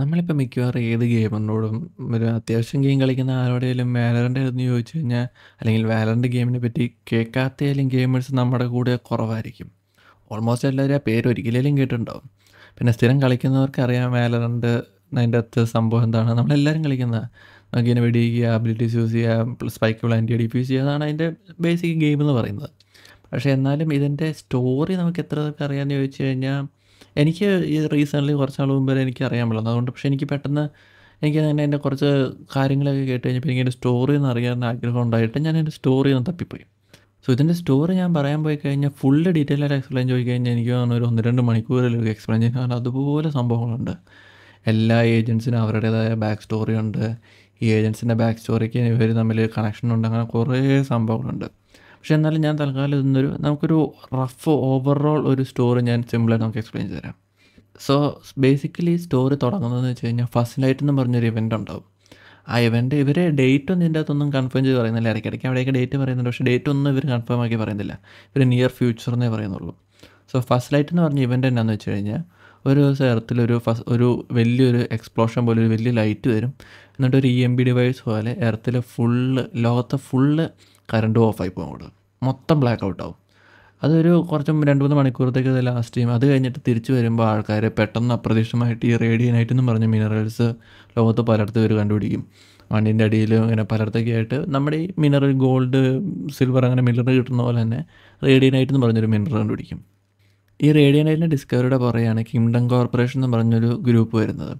നമ്മളിപ്പോൾ മിക്കവാറും ഏത് ഗെയിമിനോടും ഒരു അത്യാവശ്യം ഗെയിം കളിക്കുന്ന ആരോടെങ്കിലും വാലറിൻ്റെ എന്ന് ചോദിച്ചു കഴിഞ്ഞാൽ അല്ലെങ്കിൽ വാലറിൻ്റെ ഗെയിമിനെ പറ്റി കേൾക്കാത്തയാലും ഗെയിമേഴ്സ് നമ്മുടെ കൂടെ കുറവായിരിക്കും ഓൾമോസ്റ്റ് എല്ലാവരും ആ പേര് ഒരിക്കലും കേട്ടിട്ടുണ്ടാവും പിന്നെ സ്ഥിരം കളിക്കുന്നവർക്ക് അറിയാം വാലറിൻ്റെ അതിൻ്റെ അകത്ത് സംഭവം എന്താണ് നമ്മളെല്ലാവരും കളിക്കുന്ന നമുക്ക് ഇതിനെ വെടിയിക്കുക അബിലിറ്റീസ് യൂസ് ചെയ്യുക സ്പൈക്ക് പ്ലാന്റ് ചെയ്യുക ഡിഫ്യൂസ് ചെയ്യുക അതാണ് അതിൻ്റെ ബേസിക് ഗെയിം എന്ന് പറയുന്നത് പക്ഷേ എന്നാലും ഇതിൻ്റെ സ്റ്റോറി നമുക്ക് എത്ര അറിയാമെന്ന് ചോദിച്ചു കഴിഞ്ഞാൽ എനിക്ക് ഈ റീസെൻ്റ്ലി കുറച്ച് നാൾ മുമ്പ് വരെ എനിക്ക് അറിയാൻ പാടില്ല അതുകൊണ്ട് പക്ഷേ എനിക്ക് പെട്ടെന്ന് എനിക്ക് തന്നെ എൻ്റെ കുറച്ച് കാര്യങ്ങളൊക്കെ കേട്ട് കഴിഞ്ഞപ്പോൾ എനിക്ക് എൻ്റെ സ്റ്റോറി എന്ന് അറിയാൻ ആഗ്രഹം ഉണ്ടായിട്ട് ഞാൻ എൻ്റെ സ്റ്റോറി ഒന്ന് തപ്പിപ്പോയി സോ ഇതിൻ്റെ സ്റ്റോറി ഞാൻ പറയാൻ പോയി കഴിഞ്ഞാൽ ഫുള്ള് ഡീറ്റെയിൽ ആയിട്ട് എക്സ്പ്ലെയിൻ ചോദിച്ചു കഴിഞ്ഞാൽ എനിക്ക് തോന്നുന്നു ഒരു ഒന്ന് രണ്ട് മണിക്കൂറിലൊക്കെ എക്സ്പ്ലെയിൻ ചെയ്യാൻ കാരണം അതുപോലെ സംഭവങ്ങളുണ്ട് എല്ലാ ഏജൻസിനും അവരുടേതായ ബാക്ക് സ്റ്റോറി ഉണ്ട് ഈ ഏജൻസിൻ്റെ ബാക്ക് സ്റ്റോറിക്ക് ഇവർ തമ്മിൽ കണക്ഷൻ ഉണ്ട് അങ്ങനെ കുറേ സംഭവങ്ങളുണ്ട് പക്ഷെ എന്നാലും ഞാൻ തൽക്കാലം ഇതൊന്നൊരു നമുക്കൊരു റഫ് ഓവറോൾ ഒരു സ്റ്റോറി ഞാൻ സിമ്പിളായിട്ട് നമുക്ക് എക്സ്പ്ലെയിൻ ചെയ്ത് തരാം സോ ബേസിക്കലി സ്റ്റോറി തുടങ്ങുന്നതെന്ന് വെച്ച് കഴിഞ്ഞാൽ ഫസ്റ്റ് ലൈറ്റ് എന്ന് പറഞ്ഞൊരു ഇവൻ്റ് ഉണ്ടാവും ആ ഇവൻ്റ് ഇവർ ഡേറ്റ് ഒന്നും ഇതിൻ്റെ അകത്തൊന്നും കൺഫേം ചെയ്ത് പറയുന്നില്ല ഇടയ്ക്കിടയ്ക്ക് അവിടെയൊക്കെ ഡേറ്റ് പറയുന്നുണ്ട് പക്ഷേ ഡേറ്റ് ഒന്നും ഇവർ കൺഫേം ആക്കി പറയുന്നില്ല ഇവർ നിയർ ഫ്യൂച്ചർ എന്നേ പറയുന്നുള്ളൂ സോ ഫസ്റ്റ് ലൈറ്റ് എന്ന് പറഞ്ഞ ഇവൻ്റ് എന്നാന്ന് വെച്ച് കഴിഞ്ഞാൽ ഒരു ദിവസം എർത്തിലൊരു ഫസ് ഒരു വലിയൊരു എക്സ്പ്ലോഷൻ പോലെ ഒരു വലിയ ലൈറ്റ് വരും എന്നിട്ട് ഒരു ഇ എം ബി ഡിവൈസ് പോലെ എർത്തിൽ ഫുള്ള് ലോകത്തെ ഫുള്ള് കറണ്ട് ഓഫായി പോകും കൂടുതൽ മൊത്തം ബ്ലാക്ക് ഔട്ട് ആവും അതൊരു കുറച്ച് രണ്ട് മൂന്ന് മണിക്കൂറത്തേക്ക് അത് ലാസ്റ്റ് ചെയ്യും അത് കഴിഞ്ഞിട്ട് തിരിച്ചു വരുമ്പോൾ ആൾക്കാർ പെട്ടെന്ന് അപ്രതീക്ഷിതമായിട്ട് ഈ റേഡിയനായിട്ട് എന്ന് പറഞ്ഞ മിനറൽസ് ലോകത്ത് പലയിടത്ത് ഇവർ കണ്ടുപിടിക്കും വണ്ടിൻ്റെ അടിയിൽ ഇങ്ങനെ പലയിടത്തൊക്കെ ആയിട്ട് നമ്മുടെ ഈ മിനറൽ ഗോൾഡ് സിൽവർ അങ്ങനെ മിനറൽ കിട്ടുന്ന പോലെ തന്നെ റേഡിയനായിട്ട് എന്ന് പറഞ്ഞൊരു മിനറൽ കണ്ടുപിടിക്കും ഈ റേഡിയനൈറ്റിൻ്റെ ഡിസ്കവറിയുടെ പുറയാണ് കിംഡം കോർപ്പറേഷൻ എന്ന് പറഞ്ഞൊരു ഗ്രൂപ്പ് വരുന്നത്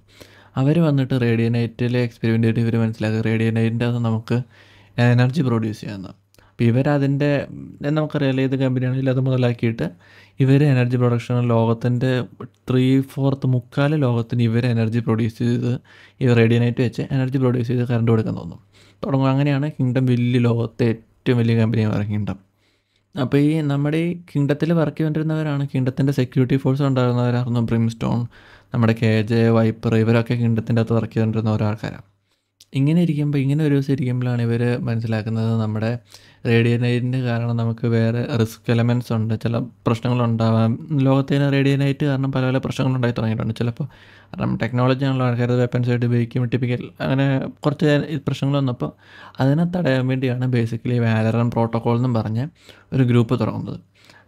അവർ വന്നിട്ട് റേഡിയനൈറ്റിലെ എക്സ്പെരിമെൻ്റ് ചെയ്തിട്ട് ഇവർ മനസ്സിലാക്കുക റേഡിയനൈറ്റിൻ്റെ അത് നമുക്ക് എനർജി പ്രൊഡ്യൂസ് ചെയ്യാമെന്ന് അപ്പോൾ ഇവരതിൻ്റെ നമുക്കറിയാലോ ഏത് കമ്പനിയാണെങ്കിലും അത് മുതലാക്കിയിട്ട് ഇവർ എനർജി പ്രൊഡക്ഷൻ ലോകത്തിൻ്റെ ത്രീ ഫോർത്ത് മുക്കാൽ ലോകത്തിന് ഇവർ എനർജി പ്രൊഡ്യൂസ് ചെയ്ത് ഇവർ റേഡിയനൈറ്റ് വെച്ച് എനർജി പ്രൊഡ്യൂസ് ചെയ്ത് കറണ്ട് കൊടുക്കാൻ തോന്നും തുടങ്ങും അങ്ങനെയാണ് കിങ്ഡം വലിയ ലോകത്തെ ഏറ്റവും വലിയ കമ്പനിയാണ് പറയുന്നത് കിങ്ഡം അപ്പോൾ ഈ നമ്മുടെ ഈ കിങ്ഡത്തിൽ വർക്ക് ചെയ്തുകൊണ്ടിരുന്നവരാണ് കിങ്ഡത്തിൻ്റെ സെക്യൂരിറ്റി ഫോഴ്സ് ഉണ്ടായിരുന്നവരായിരുന്നു ബ്രിംസ്റ്റോൺ നമ്മുടെ കെ ജെ വൈപ്പർ ഇവരൊക്കെ കിങ്ഡത്തിൻ്റെ അകത്ത് വർക്ക് ചെയ്തുകൊണ്ടിരുന്ന ഓരോ ആൾക്കാരാണ് ഇങ്ങനെ ഇരിക്കുമ്പോൾ ഇങ്ങനെ ഒരു ദിവസം ഇരിക്കുമ്പോഴാണ് ഇവർ മനസ്സിലാക്കുന്നത് നമ്മുടെ റേഡിയനൈറ്റിൻ്റെ കാരണം നമുക്ക് വേറെ റിസ്ക് എലമെൻറ്റ്സ് ഉണ്ട് ചില പ്രശ്നങ്ങളുണ്ടാവാം ലോകത്ത് തന്നെ റേഡിയനൈറ്റ് കാരണം പല പല പ്രശ്നങ്ങളുണ്ടായി തുടങ്ങിയിട്ടുണ്ട് ചിലപ്പോൾ കാരണം ടെക്നോളജി ആണല്ലോ ആൾക്കാർ വെപ്പൻസ് ആയിട്ട് ഉപയോഗിക്കും ടിപ്പിക്കൽ അങ്ങനെ കുറച്ച് പ്രശ്നങ്ങൾ വന്നപ്പോൾ അതിനെ തടയാൻ വേണ്ടിയാണ് ബേസിക്കലി വാലറൻ പ്രോട്ടോകോൾ എന്നും പറഞ്ഞ് ഒരു ഗ്രൂപ്പ് തുടങ്ങുന്നത്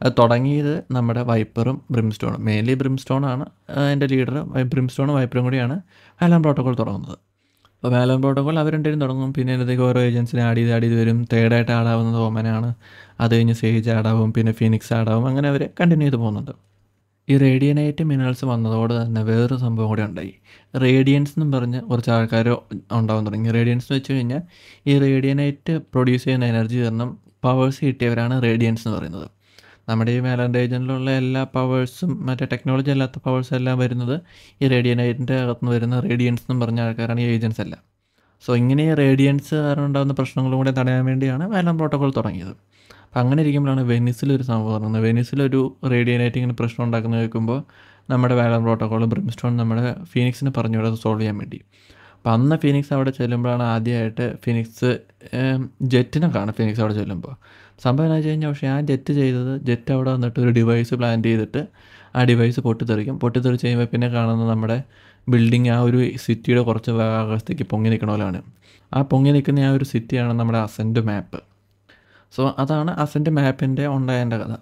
അത് തുടങ്ങിയത് നമ്മുടെ വൈപ്പറും ബ്രിംസ്റ്റോണും മെയിൻലി ബ്രിംസ്റ്റോണാണ് എൻ്റെ ലീഡർ ബ്രിംസ്റ്റോണും വൈപ്പറും കൂടിയാണ് വാലറൻ പ്രോട്ടോകോൾ തുടങ്ങുന്നത് അപ്പോൾ ബാലൻ പ്രോട്ടോകോൾ അവർ രണ്ടുപേരും തുടങ്ങും പിന്നെ അതിലേക്ക് ഓരോ ഏജൻസിനെ ആഡ് ചെയ്ത് ആഡ് ചെയ്ത് വരും തേർഡായിട്ട് ആടാവുന്നത് ഓമനാണ് അത് കഴിഞ്ഞ് സേജ് ആടാവും പിന്നെ ഫിനിക്സ് ആടാവും അങ്ങനെ അവർ കണ്ടിന്യൂ ചെയ്ത് പോകുന്നുണ്ട് ഈ റേഡിയനൈറ്റ് മിനറൽസ് വന്നതോടെ തന്നെ വേറൊരു സംഭവം കൂടെ ഉണ്ടായി റേഡിയൻസ് എന്നും പറഞ്ഞ് കുറച്ച് ആൾക്കാർ ഉണ്ടാവാൻ തുടങ്ങി റേഡിയൻസ് എന്ന് വെച്ച് കഴിഞ്ഞാൽ ഈ റേഡിയനൈറ്റ് പ്രൊഡ്യൂസ് ചെയ്യുന്ന എനർജി കാരണം പവേഴ്സ് കിട്ടിയവരാണ് റേഡിയൻസ് എന്ന് പറയുന്നത് നമ്മുടെ ഈ വേലാൻ്റെ ഏജൻറ്റിലുള്ള എല്ലാ പവേഴ്സും മറ്റേ ടെക്നോളജി അല്ലാത്ത പവേഴ്സും എല്ലാം വരുന്നത് ഈ റേഡിയനൈറ്റിൻ്റെ അകത്തുനിന്ന് വരുന്ന റേഡിയൻസ് എന്നും പറഞ്ഞ ആൾക്കാരാണ് ഈ ഏജൻസ് എല്ലാം സോ ഇങ്ങനെ ഈ റേഡിയൻസ് കാരണം ഉണ്ടാകുന്ന പ്രശ്നങ്ങളും കൂടെ തടയാൻ വേണ്ടിയാണ് വേലാൻ പ്രോട്ടോകോൾ തുടങ്ങിയത് അപ്പം അങ്ങനെ ഇരിക്കുമ്പോഴാണ് വെനിസിലൊരു സംഭവം പറഞ്ഞത് വെനിസിലൊരു റേഡിയനൈറ്റ് ഇങ്ങനെ പ്രശ്നം ഉണ്ടാക്കുന്ന കേൾക്കുമ്പോൾ നമ്മുടെ വേലാൻ പ്രോട്ടോകോൾ ബ്രിംസ്റ്റോൺ നമ്മുടെ ഫീനിക്സിന് പറഞ്ഞു അത് സോൾവ് ചെയ്യാൻ വേണ്ടി അപ്പം അന്ന് ഫിനിക്സ് അവിടെ ചെല്ലുമ്പോഴാണ് ആദ്യമായിട്ട് ഫിനിക്സ് ജെറ്റിനെ കാണാം ഫിനിക്സ് അവിടെ ചെല്ലുമ്പോൾ സംഭവം എന്നാ വെച്ച് കഴിഞ്ഞാൽ പക്ഷേ ആ ജെറ്റ് ചെയ്തത് ജെറ്റ് അവിടെ വന്നിട്ട് ഒരു ഡിവൈസ് പ്ലാൻ ചെയ്തിട്ട് ആ ഡിവൈസ് പൊട്ടിത്തെറിക്കും പൊട്ടിത്തെറിച്ച് കഴിയുമ്പോൾ പിന്നെ കാണുന്നത് നമ്മുടെ ബിൽഡിംഗ് ആ ഒരു സിറ്റിയുടെ കുറച്ച് ഭാഗത്തേക്ക് പൊങ്ങി നിൽക്കണ പോലെയാണ് ആ പൊങ്ങി നിൽക്കുന്ന ആ ഒരു സിറ്റിയാണ് നമ്മുടെ അസൻറ്റ് മാപ്പ് സോ അതാണ് അസൻറ്റ് മാപ്പിൻ്റെ ഉണ്ടായതിൻ്റെ കഥ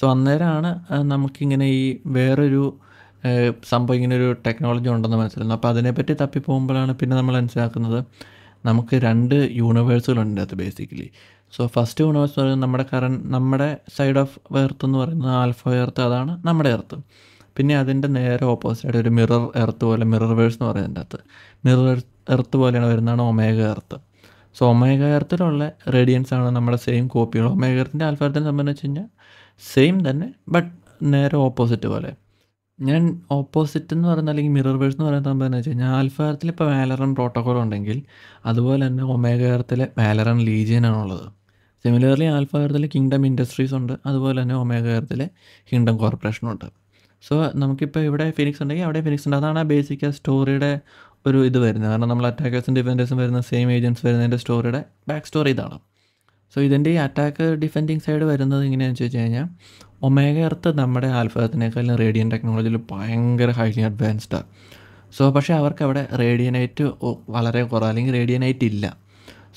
സോ അന്നേരമാണ് നമുക്കിങ്ങനെ ഈ വേറൊരു സംഭവം ഇങ്ങനെ ഒരു ടെക്നോളജി ഉണ്ടെന്ന് മനസ്സിലായിരുന്നു അപ്പോൾ അതിനെപ്പറ്റി തപ്പിപ്പോകുമ്പോഴാണ് പിന്നെ നമ്മൾ മനസ്സിലാക്കുന്നത് നമുക്ക് രണ്ട് യൂണിവേഴ്സുകളുണ്ട് അത് ബേസിക്കലി സോ ഫസ്റ്റ് യൂണിവേഴ്സ് എന്ന് പറയുന്നത് നമ്മുടെ കറണ്ട് നമ്മുടെ സൈഡ് ഓഫ് എർത്ത് എന്ന് പറയുന്നത് ആൽഫ എർത്ത് അതാണ് നമ്മുടെ എർത്ത് പിന്നെ അതിൻ്റെ നേരെ ഓപ്പോസിറ്റ് ഒരു മിറർ എർത്ത് പോലെ മിറർ വേഴ്സ് എന്ന് പറയുന്നതിൻ്റെ അകത്ത് മിറർ എർത്ത് പോലെയാണ് വരുന്നതാണ് ഒമേഗ എർത്ത് സോ ഒമേഗ എർത്തിലുള്ള റേഡിയൻസ് ആണ് നമ്മുടെ സെയിം കോപ്പികൾ ഒമേഗ എർത്തിൻ്റെ ആൽഫ എർത്തിനെ സംബന്ധിച്ച് കഴിഞ്ഞാൽ സെയിം തന്നെ ബട്ട് നേരെ ഓപ്പോസിറ്റ് പോലെ ഞാൻ ഓപ്പോസിറ്റ് എന്ന് പറയുന്ന അല്ലെങ്കിൽ മിറർ വേഴ്സ് എന്ന് സംഭവം എന്ന് വെച്ച് കഴിഞ്ഞാൽ ആൽഫയർത്തിൽ ഇപ്പോൾ വാലറൻ പ്രോട്ടോകോൾ ഉണ്ടെങ്കിൽ അതുപോലെ തന്നെ ഒമേഗയർത്തിലെ വാലറൻ ലീജിയനാണുള്ളത് സിമിലർലി ആൽഫയർത്തിൽ കിങ്ഡം ഇൻഡസ്ട്രീസ് ഉണ്ട് അതുപോലെ തന്നെ ഒമേഗയർത്തിലെ കിങ്ഡം ഉണ്ട് സോ നമുക്കിപ്പോൾ ഇവിടെ ഫിനിക്സ് ഉണ്ടെങ്കിൽ അവിടെ ഫിനിക്സ് ഉണ്ട് അതാണ് ആ ബേസിക് ആ സ്റ്റോറിയുടെ ഒരു ഇത് വരുന്നത് കാരണം നമ്മൾ അറ്റാക്കേഴ്സും ഡിഫൻഡേഴ്സും വരുന്ന സെയിം ഏജൻസ് വരുന്നതിൻ്റെ സ്റ്റോറിയുടെ ബാക്ക് സ്റ്റോറി ഇതാണ് സോ ഇതിൻ്റെ ഈ അറ്റാക്ക് ഡിഫെൻഡിങ് സൈഡ് വരുന്നത് എങ്ങനെയാണെന്ന് വെച്ച് കഴിഞ്ഞാൽ ഒമേഗ എർത്ത് നമ്മുടെ ആൽഫത്തിനേക്കാളും റേഡിയൻ ടെക്നോളജിയിൽ ഭയങ്കര ഹൈലി അഡ്വാൻസ്ഡാണ് സോ പക്ഷേ അവർക്ക് അവിടെ റേഡിയനൈറ്റ് വളരെ കുറവ് അല്ലെങ്കിൽ റേഡിയനൈറ്റ് ഇല്ല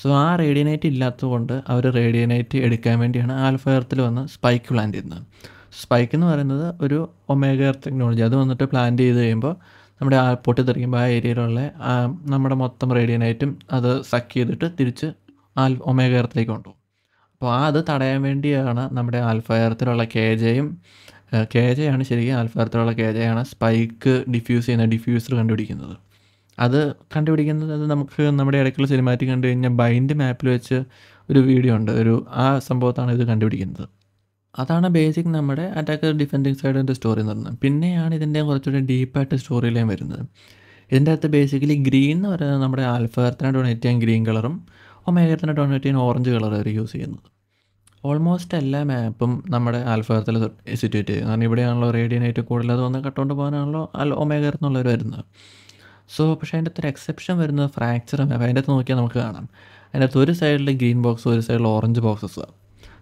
സോ ആ റേഡിയനൈറ്റ് ഇല്ലാത്തതുകൊണ്ട് അവർ റേഡിയനൈറ്റ് എടുക്കാൻ വേണ്ടിയാണ് ആൽഫ എർത്തിൽ വന്ന് സ്പൈക്ക് പ്ലാന്റ് ചെയ്യുന്നത് സ്പൈക്ക് എന്ന് പറയുന്നത് ഒരു ഒമേഗ എർത്ത് ടെക്നോളജി അത് വന്നിട്ട് പ്ലാന്റ് ചെയ്ത് കഴിയുമ്പോൾ നമ്മുടെ ആ പൊട്ടിത്തെറിക്കുമ്പോൾ ആ ഏരിയയിലുള്ള നമ്മുടെ മൊത്തം റേഡിയനൈറ്റും അത് സക്ക് ചെയ്തിട്ട് തിരിച്ച് ആൽ ഒമേഗ എർത്തിലേക്ക് കൊണ്ടുപോകും അപ്പോൾ അത് തടയാൻ വേണ്ടിയാണ് നമ്മുടെ ആൽഫയറത്തിലുള്ള കെ ജെയും കെ ജെയാണ് ശരിക്കും ആൽഫയറത്തിലുള്ള കെ ജെയാണ് സ്പൈക്ക് ഡിഫ്യൂസ് ചെയ്യുന്ന ഡിഫ്യൂസർ കണ്ടുപിടിക്കുന്നത് അത് കണ്ടുപിടിക്കുന്നത് നമുക്ക് നമ്മുടെ ഇടയ്ക്കുള്ള സിനിമാറ്റിക് കണ്ടു കഴിഞ്ഞാൽ ബൈൻഡ് മാപ്പിൽ വെച്ച് ഒരു വീഡിയോ ഉണ്ട് ഒരു ആ സംഭവത്താണ് ഇത് കണ്ടുപിടിക്കുന്നത് അതാണ് ബേസിക് നമ്മുടെ അറ്റാക്ക് ഡിഫെൻഡിങ് സൈഡിൻ്റെ സ്റ്റോറി എന്ന് പറയുന്നത് പിന്നെയാണ് ഇതിൻ്റെ കുറച്ചുകൂടി ഡീപ്പായിട്ട് സ്റ്റോറിയിലേയും വരുന്നത് ഇതിൻ്റെ അകത്ത് ബേസിക്കലി ഗ്രീൻ എന്ന് പറയുന്നത് നമ്മുടെ ആൽഫയർത്തിനായിട്ട് ഏറ്റവും ഗ്രീൻ കളറും ഒമേഗ തന്നെ ചെയ്യുന്ന ഓറഞ്ച് കളർ കളറാണ് യൂസ് ചെയ്യുന്നത് ഓൾമോസ്റ്റ് എല്ലാ മാപ്പും നമ്മുടെ ആൽഫാർത്തിൽ സിറ്റുവേറ്റ് ചെയ്യും കാരണം ഇവിടെയാണല്ലോ റേഡിയനായിട്ട് കൂടുതൽ അത് വന്ന് കട്ടുകൊണ്ട് പോകാനാണല്ലോ അല്ല ഒമേഗർ എന്നുള്ളവർ വരുന്നത് സോ പക്ഷേ അതിൻ്റെ അത്ര എക്സെപ്ഷൻ വരുന്നത് ഫ്രാക്ചർ മാപ്പ് അതിൻ്റെ അകത്ത് നോക്കിയാൽ നമുക്ക് കാണാം അതിൻ്റെ അകത്ത് ഒരു സൈഡിൽ ഗ്രീൻ ബോക്സ് ഒരു സൈഡിൽ ഓറഞ്ച് ബോക്സസ്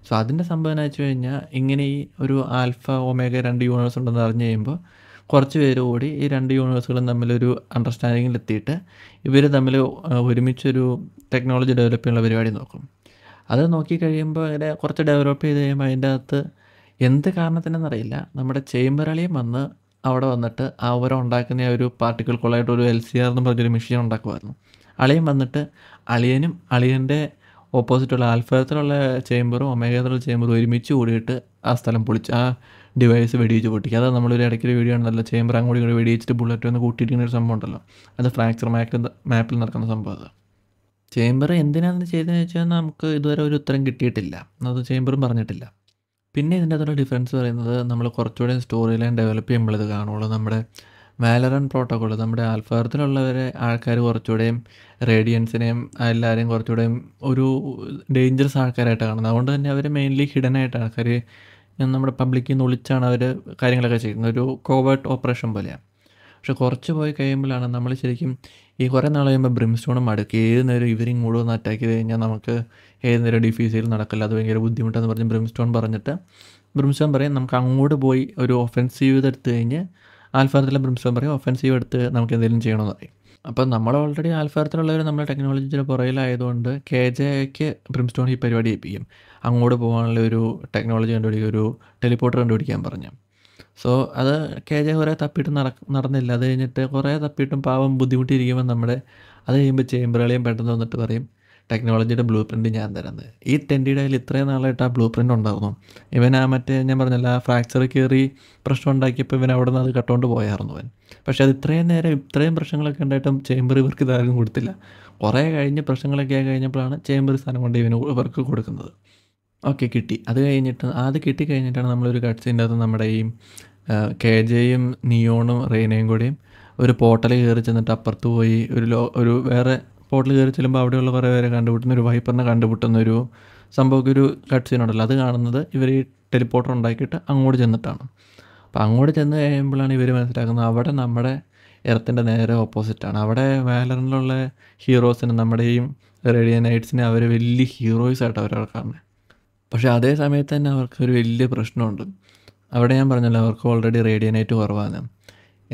സോ അതിൻ്റെ സംഭവം എന്ന് വെച്ച് കഴിഞ്ഞാൽ ഇങ്ങനെ ഈ ഒരു ആൽഫ ഒമേഗ രണ്ട് യൂണിവേഴ്സ് ഉണ്ടെന്ന് അറിഞ്ഞു കഴിയുമ്പോൾ കുറച്ച് പേര് കൂടി ഈ രണ്ട് യൂണിവേഴ്സുകളും തമ്മിലൊരു അണ്ടർസ്റ്റാൻഡിങ്ങിൽ എത്തിയിട്ട് ഇവർ തമ്മിൽ ഒരുമിച്ചൊരു ടെക്നോളജി ഡെവലപ്പ് ചെയ്യുന്ന പരിപാടി നോക്കും അത് നോക്കിക്കഴിയുമ്പോൾ അങ്ങനെ കുറച്ച് ഡെവലപ്പ് ചെയ്ത് കഴിയുമ്പോൾ അതിൻ്റെ അകത്ത് എന്ത് കാരണത്തിനെന്നറിയില്ല നമ്മുടെ ചേമ്പറളിയും വന്ന് അവിടെ വന്നിട്ട് ആ ഓരോ ഉണ്ടാക്കുന്ന ഒരു പാർട്ടിക്കിൾ കൊള്ളായിട്ട് ഒരു എൽ സി ആർ എന്ന് പറഞ്ഞൊരു മെഷീൻ ഉണ്ടാക്കുമായിരുന്നു അളിയൻ വന്നിട്ട് അളിയനും അളിയൻ്റെ ഓപ്പോസിറ്റുള്ള ആൽഫത്തിലുള്ള ചേമ്പറും ഒമേഗത്തിലുള്ള ചേമ്പറും ഒരുമിച്ച് കൂടിയിട്ട് ആ സ്ഥലം പൊളിച്ച് ആ ഡിവൈസ് വെടിവെച്ച് പൊട്ടിക്കുക അതാണ് നമ്മളൊരു ഇടയ്ക്കൊരു വീഡിയോ ഉണ്ടല്ലോ ചേമ്പർ അങ്ങോട്ട് കൂടി വെടിവെച്ചിട്ട് ബുള്ളറ്റ് വന്ന് കൂട്ടിയിട്ടിങ്ങനെ ഒരു സംഭവം ഉണ്ടല്ലോ അത് ഫ്രാക്ചർ മാപ്പ് മാപ്പിൽ നടക്കുന്ന സംഭവം അത് ചേമ്പർ എന്തിനാണെന്ന് ചെയ്തതെന്ന് വെച്ചാൽ നമുക്ക് ഇതുവരെ ഒരു ഉത്തരം കിട്ടിയിട്ടില്ല അത് ചേമ്പറും പറഞ്ഞിട്ടില്ല പിന്നെ ഇതിൻ്റെ അകത്തുള്ള ഡിഫറൻസ് പറയുന്നത് നമ്മൾ കുറച്ചുകൂടി സ്റ്റോറി ലൈൻ ഡെവലപ്പ് ചെയ്യുമ്പോൾ ഇത് കാണുള്ളൂ നമ്മുടെ വാലറൻ പ്രോട്ടോക്കോൾ നമ്മുടെ ആൽഫാർത്തിലുള്ളവരെ ആൾക്കാർ കുറച്ചുകൂടെയും റേഡിയൻസിനെയും എല്ലാവരെയും കുറച്ചുകൂടെയും ഒരു ഡേഞ്ചറസ് ആൾക്കാരായിട്ട് കാണുന്നത് അതുകൊണ്ട് തന്നെ അവർ മെയിൻലി ഹിഡൻ ആയിട്ട് ആൾക്കാർ നമ്മുടെ പബ്ലിക്കിൽ നിന്ന് ഒളിച്ചാണ് അവർ കാര്യങ്ങളൊക്കെ ചെയ്യുന്നത് ഒരു കോവേർട്ട് ഓപ്പറേഷൻ പോലെയാണ് പക്ഷെ കുറച്ച് പോയി കഴിയുമ്പോഴാണ് നമ്മൾ ശരിക്കും ഈ കുറേ നാൾ കഴിയുമ്പോൾ ബ്രിംസ്റ്റോണും മടുക്കി ഏത് നേരം ഇവരിങ് മൂഡ് ഒന്ന് അറ്റാക്ക് ചെയ്ത് കഴിഞ്ഞാൽ നമുക്ക് ഏത് നേരം ഡിഫീസിൽ നടക്കില്ല അത് ഭയങ്കര ബുദ്ധിമുട്ടെന്ന് പറഞ്ഞ് ബ്രിംസ്റ്റോൺ പറഞ്ഞിട്ട് ബ്രിംസ്റ്റോൺ പറയും നമുക്ക് അങ്ങോട്ട് പോയി ഒരു ഒഫെൻസീവ് എടുത്തു കഴിഞ്ഞ് ആൽഫാർത്തിലെ ബ്രിംസ്റ്റോൺ പറയും ഒഫെൻസീവ് എടുത്ത് നമുക്ക് എന്തെങ്കിലും ചെയ്യണമെന്ന് പറയും അപ്പം നമ്മൾ ഓൾറെഡി ആൽഫാരത്തിലുള്ളവർ നമ്മൾ ടെക്നോളജിയുടെ പുറകിലായതുകൊണ്ട് കെ ജെക്ക് ബ്രിംസ്റ്റോൺ ഈ പരിപാടി ഏൽപ്പിക്കും അങ്ങോട്ട് പോകാനുള്ള ഒരു ടെക്നോളജി കണ്ടുപിടിക്കുക ഒരു ടെലിപോർട്ടർ കണ്ടുപിടിക്കാൻ പറഞ്ഞു സോ അത് കെ ജെ കുറേ തപ്പിയിട്ട് നട നടന്നില്ല അത് കഴിഞ്ഞിട്ട് കുറേ തപ്പിയിട്ടും പാവം ബുദ്ധിമുട്ടിയിരിക്കുമ്പോൾ നമ്മുടെ അത് കഴിയുമ്പോൾ ചേമ്പറുകളെയും പെട്ടെന്ന് വന്നിട്ട് പറയും ടെക്നോളജിയുടെ ബ്ലൂ പ്രിൻറ്റ് ഞാൻ തരുന്നത് ഈ ടെൻഡിയുടെ കയ്യിൽ ഇത്രയും നാളായിട്ട് ആ ബ്ലൂ പ്രിൻ്റ് ഉണ്ടായിരുന്നു ഇവൻ ആ മറ്റേ ഞാൻ പറഞ്ഞല്ല ആ ഫ്രാക്ചർ കയറി പ്രശ്നം ഉണ്ടാക്കിയപ്പോൾ ഇവൻ അവിടെ നിന്ന് അത് കട്ടുകൊണ്ട് പോയായിരുന്നു അവൻ പക്ഷേ അത് ഇത്രയും നേരം ഇത്രയും പ്രശ്നങ്ങളൊക്കെ ഉണ്ടായിട്ടും ചേമ്പർ ഇവർക്ക് ഇതാരും കൊടുത്തില്ല കുറേ കഴിഞ്ഞ് പ്രശ്നങ്ങളൊക്കെ ആയി കഴിഞ്ഞപ്പോഴാണ് ചേമ്പർ സ്ഥാനം കൊണ്ട് ഇവന് ഇവർക്ക് കൊടുക്കുന്നത് ഓക്കെ കിട്ടി അത് കഴിഞ്ഞിട്ട് അത് കിട്ടി കഴിഞ്ഞിട്ടാണ് നമ്മളൊരു കട്ട്സിൻ്റെ അകത്ത് നമ്മുടെ ഈ കെ ജെയും നിയോണും റെയിനയും കൂടിയും ഒരു പോർട്ടൽ കയറി ചെന്നിട്ട് അപ്പുറത്ത് പോയി ഒരു ലോ ഒരു വേറെ സ്പോട്ടിൽ കയറി ചെല്ലുമ്പോൾ അവിടെയുള്ള കുറേ പേരെ കണ്ടുപിട്ടുന്ന ഒരു വൈപ്പറിനെ കണ്ടുപിട്ടുന്ന ഒരു സംഭവമൊക്കെ ഒരു കട്ട് സീനുണ്ടല്ലോ അത് കാണുന്നത് ഇവർ ഈ ടെലിപ്പോർട്ടർ ഉണ്ടാക്കിയിട്ട് അങ്ങോട്ട് ചെന്നിട്ടാണ് അപ്പോൾ അങ്ങോട്ട് ചെന്ന് കഴിയുമ്പോഴാണ് ഇവർ മനസ്സിലാക്കുന്നത് അവിടെ നമ്മുടെ എർത്തിൻ്റെ നേരെ ഓപ്പോസിറ്റാണ് അവിടെ വാലറിലുള്ള ഹീറോസിനെ നമ്മുടെയും നൈറ്റ്സിനെ അവർ വലിയ ഹീറോയിസ് ആയിട്ട് അവരവർ കാണുന്നത് പക്ഷേ അതേ സമയത്ത് തന്നെ അവർക്ക് ഒരു വലിയ പ്രശ്നമുണ്ട് അവിടെ ഞാൻ പറഞ്ഞല്ലോ അവർക്ക് ഓൾറെഡി റേഡിയനൈറ്റ് കുറവാണ്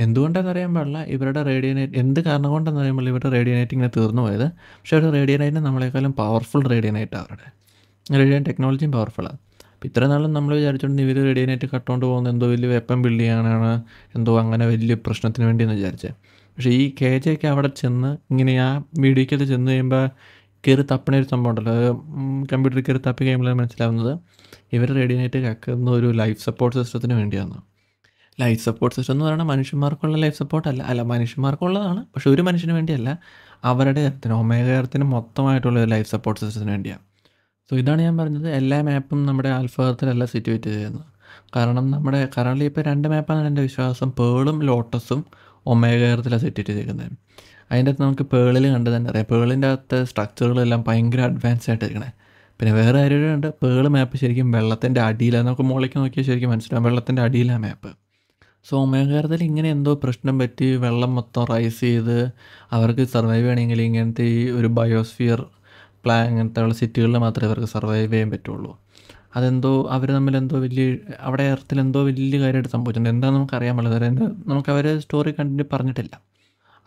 എന്തുകൊണ്ടെന്നറിയാൻ പാടില്ല ഇവരുടെ റേഡിയനേറ്റ് എന്ത് കാരണം കൊണ്ടെന്ന് അറിയുമ്പോൾ ഇവരുടെ റേഡിയനേറ്റ് ഇങ്ങനെ തീർന്നു പോയത് പക്ഷേ അവരുടെ റേഡിയനേറ്റിന് നമ്മളെക്കാളും പവർഫുൾ റേഡിയനേറ്റ് അവരുടെ റേഡിയൻ ടെക്നോളജിയും പവർഫുള്ളാണ് അപ്പോൾ ഇത്ര നാളും നമ്മൾ വിചാരിച്ചുകൊണ്ട് ഇവർ റേഡിയനേറ്റ് കട്ടുകൊണ്ട് പോകുന്ന എന്തോ വലിയ വെപ്പം ബിൽഡ് ചെയ്യാനാണ് എന്തോ അങ്ങനെ വലിയ പ്രശ്നത്തിന് വേണ്ടിയെന്ന് വിചാരിച്ചത് പക്ഷേ ഈ കെ ജെ ഒക്കെ അവിടെ ചെന്ന് ഇങ്ങനെ ആ അത് ചെന്ന് കഴിയുമ്പോൾ കയറി തപ്പണ ഒരു സംഭവം ഉണ്ടല്ലോ അത് കമ്പ്യൂട്ടറിൽ കയറി തപ്പി കഴിയുമ്പോഴാണ് മനസ്സിലാവുന്നത് ഇവർ റേഡിയനേറ്റ് കക്കുന്ന ഒരു ലൈഫ് സപ്പോർട്ട് സിസ്റ്റത്തിന് വേണ്ടിയാണ് ലൈഫ് സപ്പോർട്ട് സിസ്റ്റം എന്ന് പറയുന്നത് മനുഷ്യന്മാർക്കുള്ള ലൈഫ് സപ്പോർട്ടല്ല അല്ല മനുഷ്യന്മാർക്കുള്ളതാണ് പക്ഷെ ഒരു മനുഷ്യന് വേണ്ടിയല്ല അവരുടെ എർത്തിന് ഒമേഗ എർത്തിന് മൊത്തമായിട്ടുള്ള ലൈഫ് സപ്പോർട്ട് സിസ്റ്റത്തിന് വേണ്ടിയാണ് സോ ഇതാണ് ഞാൻ പറഞ്ഞത് എല്ലാ മാപ്പും നമ്മുടെ ആൽഫത്തിലല്ല സിറ്റുവേറ്റ് ചെയ്യുന്നത് കാരണം നമ്മുടെ കറണ്ട്ലി ഇപ്പോൾ രണ്ട് മാപ്പാണ് എൻ്റെ വിശ്വാസം പേളും ലോട്ടസും ഒമേഗ എർത്തിലാണ് സെറ്റ് ചെയ്തേക്കുന്നത് അതിൻ്റെ അകത്ത് നമുക്ക് പേളിൽ കണ്ട് തന്നെ അറിയാം പേളിൻ്റെ അകത്ത് സ്ട്രക്ചറുകളെല്ലാം ഭയങ്കര അഡ്വാൻസ് ആയിട്ട് ഇരിക്കണേ പിന്നെ വേറെ ഉണ്ട് പേള് മാപ്പ് ശരിക്കും വെള്ളത്തിൻ്റെ അടിയിലാണ് നമുക്ക് മുകളിലേക്ക് നോക്കിയാൽ ശരിക്കും മനസ്സിലാവും വെള്ളത്തിൻ്റെ അടിയിലാണ് മാപ്പ് സോമയാകാരത്തിൽ ഇങ്ങനെ എന്തോ പ്രശ്നം പറ്റി വെള്ളം മൊത്തം റൈസ് ചെയ്ത് അവർക്ക് സർവൈവ് ചെയ്യണമെങ്കിൽ ഇങ്ങനത്തെ ഈ ഒരു ബയോസ്ഫിയർ പ്ലാ ഉള്ള സിറ്റികളിൽ മാത്രമേ അവർക്ക് സർവൈവ് ചെയ്യാൻ പറ്റുള്ളൂ അതെന്തോ അവർ തമ്മിൽ എന്തോ വലിയ അവിടെ എർത്തിൽ എന്തോ വലിയ കാര്യമായിട്ട് സംഭവിച്ചിട്ടുണ്ട് എന്താണെന്ന് നമുക്കറിയാൻ പാടില്ല നമുക്ക് അവരെ സ്റ്റോറി കണ്ടിട്ട് പറഞ്ഞിട്ടില്ല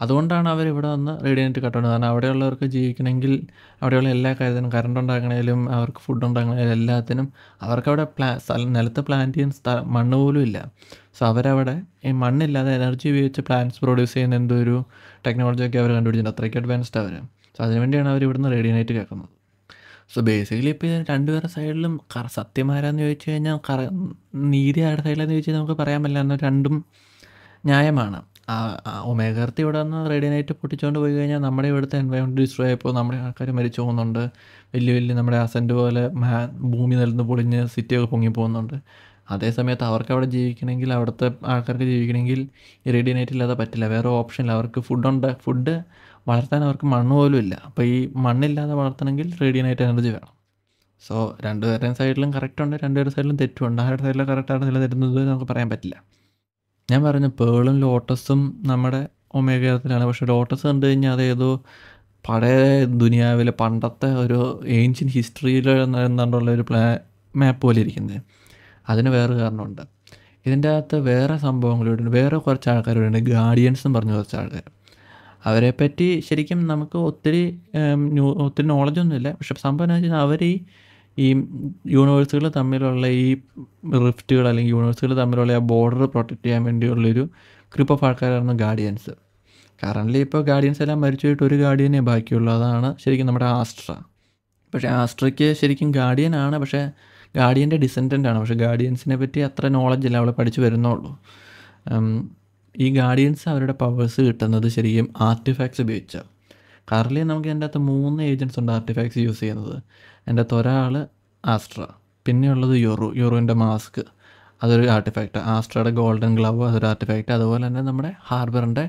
അതുകൊണ്ടാണ് അവർ ഇവിടെ വന്ന് റേഡിയൻറ്റ് കട്ടുന്നത് കാരണം അവിടെയുള്ളവർക്ക് ജീവിക്കണമെങ്കിൽ അവിടെയുള്ള എല്ലാ കാര്യത്തിനും കറണ്ട് ഉണ്ടാക്കണേലും അവർക്ക് ഫുഡ് ഉണ്ടാക്കണേലും എല്ലാത്തിനും അവർക്കവിടെ പ്ലാ സ്ഥലം നിലത്ത് പ്ലാന്റ് ചെയ്യുന്ന സ്ഥലം മണ്ണ് പോലും ഇല്ല സോ അവരവിടെ ഈ മണ്ണില്ലാതെ എനർജി ഉപയോഗിച്ച് പ്ലാന്റ്സ് പ്രൊഡ്യൂസ് ചെയ്യുന്ന എന്തോ ഒരു ടെക്നോളജിയൊക്കെ അവർ കണ്ടുപിടിച്ചിട്ടുണ്ട് അത്രയ്ക്ക് അഡ്വാൻസ്ഡ് അവർ സോ അതിനുവേണ്ടിയാണ് അവർ ഇവിടുന്ന് റേഡിയനായിട്ട് കേൾക്കുന്നത് സോ ബേസിക്കലി ഇപ്പോൾ ഇതിന് രണ്ടുപേരുടെ സൈഡിലും കറ സത്യമാരാന്ന് ചോദിച്ചു കഴിഞ്ഞാൽ കറ നീതി ആരുടെ സൈഡിലാന്ന് ചോദിച്ചാൽ നമുക്ക് പറയാൻ പറ്റില്ല എന്നാൽ രണ്ടും ന്യായമാണ് ഒമേഗ ഇവിടെ നിന്ന് റെഡിനായിട്ട് പൊട്ടിച്ചുകൊണ്ട് പോയി കഴിഞ്ഞാൽ നമ്മുടെ ഇവിടുത്തെ എൻവയോൺമെൻറ്റ് ഡിസ്ട്രോ ആയപ്പോൾ നമ്മുടെ ആൾക്കാർ മരിച്ചു പോകുന്നുണ്ട് വലിയ വലിയ നമ്മുടെ അസൻറ്റ് പോലെ ഭൂമി നിലന്ന് പൊളിഞ്ഞ് സിറ്റിയൊക്കെ പൊങ്ങി പോകുന്നുണ്ട് അതേ സമയത്ത് അവർക്ക് അവിടെ ജീവിക്കണമെങ്കിൽ അവിടുത്തെ ആൾക്കാർക്ക് ജീവിക്കണമെങ്കിൽ റേഡിയനേറ്റ് ഇല്ലാതെ പറ്റില്ല വേറെ ഓപ്ഷൻ ഇല്ല അവർക്ക് ഫുഡുണ്ട് ഫുഡ് വളർത്താൻ അവർക്ക് മണ്ണ് പോലും ഇല്ല അപ്പോൾ ഈ മണ്ണില്ലാതെ വളർത്തണമെങ്കിൽ റേഡിയനേറ്റ് എനർജി വേണം സോ രണ്ടുപേരുടെയും സൈഡിലും കറക്റ്റ് ഉണ്ട് രണ്ടുപേരുടെ സൈഡിലും തെറ്റുണ്ട് ആരുടെ സൈഡിലും കറക്റ്റ് ആരുടെ നമുക്ക് പറയാൻ പറ്റില്ല ഞാൻ പറഞ്ഞു പേളും ലോട്ടസും നമ്മുടെ ഒമേഗത്തിലാണ് പക്ഷെ ലോട്ടസ് കണ്ടു കഴിഞ്ഞാൽ അതേതോ പഴയ ദുനിയാവിലെ പണ്ടത്തെ ഒരു ഏൻഷ്യൻ ഹിസ്റ്ററിയിൽ എന്താണ്ടുള്ള ഒരു പ്ലാ മാപ്പ് പോലെ ഇരിക്കുന്നത് അതിന് വേറെ കാരണമുണ്ട് ഇതിൻ്റെ അകത്ത് വേറെ സംഭവങ്ങളുണ്ട് വേറെ കുറച്ച് ആൾക്കാരുണ്ട് ഗാർഡിയൻസ് എന്ന് പറഞ്ഞ കുറച്ച് ആൾക്കാർ അവരെ പറ്റി ശരിക്കും നമുക്ക് ഒത്തിരി ഒത്തിരി നോളജൊന്നുമില്ല പക്ഷെ സംഭവം എന്ന് വെച്ചാൽ അവർ ഈ ഈ യൂണിവേഴ്സുകൾ തമ്മിലുള്ള ഈ റിഫ്റ്റുകൾ അല്ലെങ്കിൽ യൂണിവേഴ്സുകൾ തമ്മിലുള്ള ആ ബോർഡർ പ്രൊട്ടക്റ്റ് ചെയ്യാൻ വേണ്ടിയുള്ളൊരു ഗ്രൂപ്പ് ഓഫ് ആൾക്കാരായിരുന്നു ഗാർഡിയൻസ് കറൻ്റ്ലി ഇപ്പോൾ ഗാർഡിയൻസ് എല്ലാം മരിച്ചു പോയിട്ട് ഒരു ഗാർഡിയനെ ബാക്കിയുള്ളൂ അതാണ് ശരിക്കും നമ്മുടെ ആസ്ട്ര പക്ഷേ ആസ്ട്രയ്ക്ക് ശരിക്കും ഗാർഡിയൻ ആണ് പക്ഷേ ഗാർഡിയൻ്റെ ഡിസെൻഡൻ്റ് ആണ് പക്ഷേ ഗാർഡിയൻസിനെ പറ്റി അത്ര നോളജ് ഇല്ല അവളെ പഠിച്ചു വരുന്നുള്ളൂ ഈ ഗാർഡിയൻസ് അവരുടെ പവേഴ്സ് കിട്ടുന്നത് ശരിക്കും ആർട്ടിഫാക്ട്സ് ഉപയോഗിച്ചാണ് കറലി നമുക്ക് അതിൻ്റെ അകത്ത് മൂന്ന് ഏജൻസ് ഉണ്ട് ആർട്ടിഫാക്ട്സ് യൂസ് ചെയ്യുന്നത് എൻ്റെ തൊരാൾ ആസ്ട്ര പിന്നെയുള്ളത് യുറു യുറുവിൻ്റെ മാസ്ക് അതൊരു ആർട്ടിഫാക്റ്റ് ആസ്ട്രയുടെ ഗോൾഡൻ ഗ്ലവ് അതൊരു ആർട്ടിഫാക്റ്റ് അതുപോലെ തന്നെ നമ്മുടെ ഹാർബറിൻ്റെ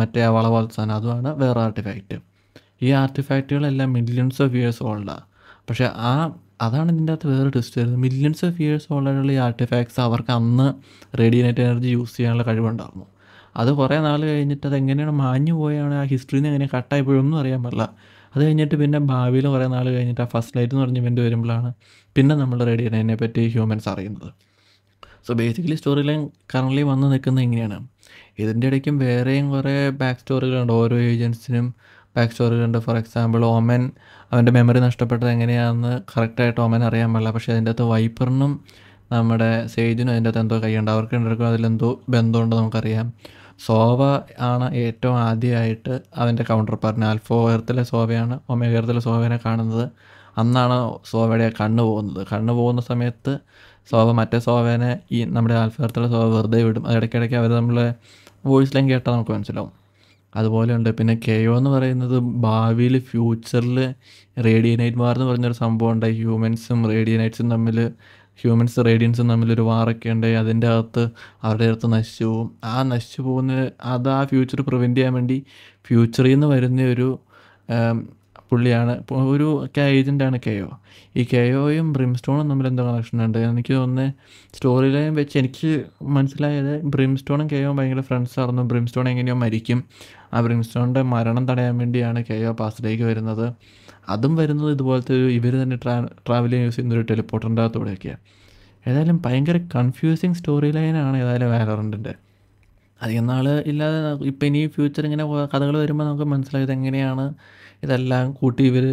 മറ്റേ വള പോലത്തെ സാധനം അതുമാണ് വേറെ ആർട്ടിഫാക്റ്റ് ഈ ആർട്ടിഫാക്റ്റുകളെല്ലാം മില്യൺസ് ഓഫ് ഇയേഴ്സ് ഓൾഡാണ് പക്ഷേ ആ അതാണ് ഇതിൻ്റെ അകത്ത് വേറെ ട്വിസ്റ്റ് വരുന്നത് മില്യൺസ് ഓഫ് ഇയേഴ്സ് ഓൾഡായിട്ടുള്ള ഈ ആർട്ടിഫാക്ട്സ് അവർക്ക് അന്ന് റേഡിയേറ്റ് എനർജി യൂസ് ചെയ്യാനുള്ള കഴിവുണ്ടായിരുന്നു അത് കുറേ നാൾ കഴിഞ്ഞിട്ട് അത് എങ്ങനെയാണ് മാഞ്ഞു പോയാണ് ആ ഹിസ്റ്ററിയിൽ നിന്ന് എങ്ങനെ കട്ടായി പോയൊന്നും അറിയാൻ പറ്റില്ല അത് കഴിഞ്ഞിട്ട് പിന്നെ ഭാവിയിൽ കുറേ നാൾ കഴിഞ്ഞിട്ട് ആ ഫസ്റ്റ് ലൈറ്റ് എന്ന് പറഞ്ഞ ഇവൻ്റ് വരുമ്പോഴാണ് പിന്നെ നമ്മൾ അതിനെ പറ്റി ഹ്യൂമൻസ് അറിയുന്നത് so basically story line currently വന്ന് നിൽക്കുന്നത് എങ്ങനെയാണ് ഇതിൻ്റെ ഇടയ്ക്കും വേറെയും കുറേ ബാക്ക് സ്റ്റോറികളുണ്ട് ഓരോ ഏജൻസിനും ബാക്ക് സ്റ്റോറികളുണ്ട് ഫോർ എക്സാമ്പിൾ ഓമൻ അവൻ്റെ മെമ്മറി നഷ്ടപ്പെട്ടത് എങ്ങനെയാണെന്ന് കറക്റ്റായിട്ട് ഓമൻ അറിയാൻ പാടില്ല പക്ഷേ അതിൻ്റെ അകത്ത് വൈപ്പറിനും നമ്മുടെ സേജിനും അതിൻ്റെ അകത്ത് എന്തോ കൈയുണ്ട് അവർക്ക് ഉണ്ടായിരിക്കും അതിലെന്തോ ബന്ധമുണ്ട് നമുക്കറിയാം സോവ ആണ് ഏറ്റവും ആദ്യമായിട്ട് അതിൻ്റെ കൗണ്ടർ പാർട്ടിനെ ആൽഫോ ഉയർത്തിലെ സോവയാണ് ഒമേഗ എർത്തിലെ സോവേനെ കാണുന്നത് അന്നാണ് സോവയുടെ കണ്ണ് പോകുന്നത് കണ്ണ് പോകുന്ന സമയത്ത് സോവ മറ്റേ സോവേനെ ഈ നമ്മുടെ ആൽഫ എർത്തിലെ സോവ വെറുതെ വിടും അത് ഇടയ്ക്കിടയ്ക്ക് അവർ നമ്മളെ വോയിസ് ലൈൻ കേട്ടാൽ നമുക്ക് മനസ്സിലാവും അതുപോലെയുണ്ട് പിന്നെ കെയോ എന്ന് പറയുന്നത് ഭാവിയിൽ ഫ്യൂച്ചറിൽ റേഡിയനൈറ്റ് വാർ എന്ന് പറഞ്ഞൊരു സംഭവം ഉണ്ട് ഹ്യൂമൻസും റേഡിയനൈറ്റ്സും തമ്മിൽ ഹ്യൂമൻസ് റേഡിയൻസും തമ്മിലൊരു വാറൊക്കെ ഉണ്ടായി അതിൻ്റെ അകത്ത് അവരുടെ അടുത്ത് നശിച്ചു പോകും ആ നശിച്ചു പോകുന്ന അത് ആ ഫ്യൂച്ചർ പ്രിവെൻറ്റ് ചെയ്യാൻ വേണ്ടി ഫ്യൂച്ചറിൽ നിന്ന് വരുന്ന ഒരു പുള്ളിയാണ് ഒരു ഏജൻ്റാണ് കെയോ ഈ കെയോയും ബ്രിംസ്റ്റോണും തമ്മിൽ എന്തോ കണക്ഷൻ ഉണ്ട് എനിക്ക് തോന്നുന്നത് സ്റ്റോറി ലൈൻ വെച്ച് എനിക്ക് മനസ്സിലായത് ബ്രിംസ്റ്റോണും കെയോയും ഭയങ്കര ഫ്രണ്ട്സ് ആയിരുന്നു ബ്രിംസ്റ്റോൺ എങ്ങനെയോ മരിക്കും ആ ബ്രിംസ്റ്റോണിൻ്റെ മരണം തടയാൻ വേണ്ടിയാണ് കെയോ പാസ്റ്റിലേക്ക് വരുന്നത് അതും വരുന്നത് ഇതുപോലത്തെ ഒരു ഇവർ തന്നെ ട്രാ ട്രാവൽ യൂസ് ചെയ്യുന്ന ഒരു ടെലിപ്പോർട്ടറിൻ്റെ അകത്തൂടെയൊക്കെയാണ് ഏതായാലും ഭയങ്കര കൺഫ്യൂസിങ് സ്റ്റോറി ലൈനാണ് ഏതായാലും വാലോറൻറ്റിൻ്റെ അധികം നാൾ ഇല്ലാതെ ഇപ്പം ഇനി ഫ്യൂച്ചർ ഇങ്ങനെ കഥകൾ വരുമ്പോൾ നമുക്ക് മനസ്സിലായത് എങ്ങനെയാണ് ഇതെല്ലാം കൂട്ടി ഇവർ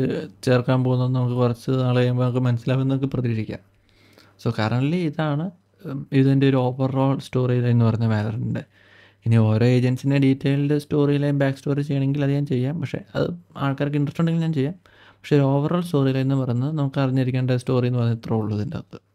ചേർക്കാൻ പോകുന്നതെന്ന് നമുക്ക് കുറച്ച് നാൾ കഴിയുമ്പോൾ നമുക്ക് മനസ്സിലാവുമെന്ന് നമുക്ക് പ്രതീക്ഷിക്കാം സോ കറൻ്റ്ലി ഇതാണ് ഇതിൻ്റെ ഒരു ഓവറോൾ സ്റ്റോറി ലൈൻ എന്ന് പറഞ്ഞ വാലറിൻ്റെ ഇനി ഓരോ ഏജൻസിൻ്റെ detailed story line back story ചെയ്യണമെങ്കിൽ അത് ഞാൻ ചെയ്യാം പക്ഷേ അത് ആൾക്കാർക്ക് ഇൻട്രസ്റ്റ് ഉണ്ടെങ്കിൽ ഞാൻ ചെയ്യാം പക്ഷേ ഒരു ഓവറോൾ സ്റ്റോറി ലൈൻ എന്ന് പറയുന്നത് നമുക്ക് അറിഞ്ഞിരിക്കേണ്ട സ്റ്റോറി എന്ന് പറയുന്നത് ഇത്ര ഉള്ളൂ ഇതിൻ്റെ അകത്ത്